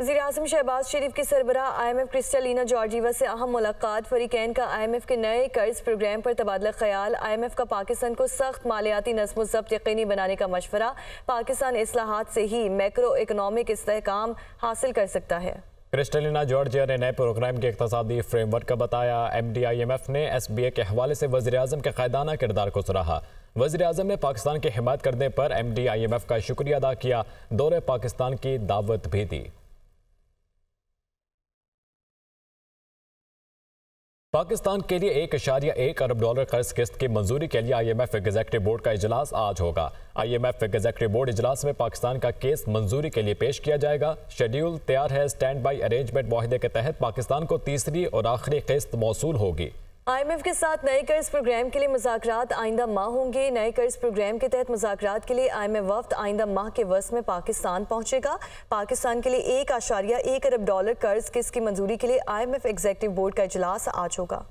वजी अजम शहबाज शरीफ के सरबरा I M F Kristalina Georgieva से अहम मुलाकात फरीकैन का आई एम एफ के नए कर्ज प्रोग्राम पर तबादला ख्याल आई एम एफ का पाकिस्तान को सख्त मालियाती नजम जब्त यकीनी बनाने का मशवरा पाकिस्तान असलाहत से ही मैक्रो इकनॉमिक इसकाम हासिल कर सकता है क्रिस्टलिना जॉर्जिया ने नए प्रोग्राम के इकतदी फ्रेमवर्क का बताया M D I M F ने एस बी ए के हवाले से वजी अजम के कैदाना किरदार को सराहा वजी अजम ने पाकिस्तान की हिमायत करने पर M D I M F का शुक्रिया अदा किया दौरे पाकिस्तान की दावत भी दी पाकिस्तान के लिए एक इशारिया एक अरब डॉलर कर्ज किस्त की मंजूरी के लिए I M F executive board का इजलास आज होगा I M F executive board इजलास में पाकिस्तान का केस मंजूरी के लिए पेश किया जाएगा शेड्यूल तैयार है स्टैंड बाई अरेंजमेंट माहदे के तहत पाकिस्तान को तीसरी और आखिरी किस्त मौसू होगी आईएमएफ के साथ नए कर्ज प्रोग्राम के लिए मुजात आइंदा माह होंगे नए कर्ज प्रोग्राम के तहत मुजात के लिए आई एम एफ वफ्त आइंदा माह के वस में पाकिस्तान पहुंचेगा पाकिस्तान के लिए एक आशारिया एक अरब डॉलर कर्ज किसकी की मंजूरी के लिए I M F executive board का इजलास आज होगा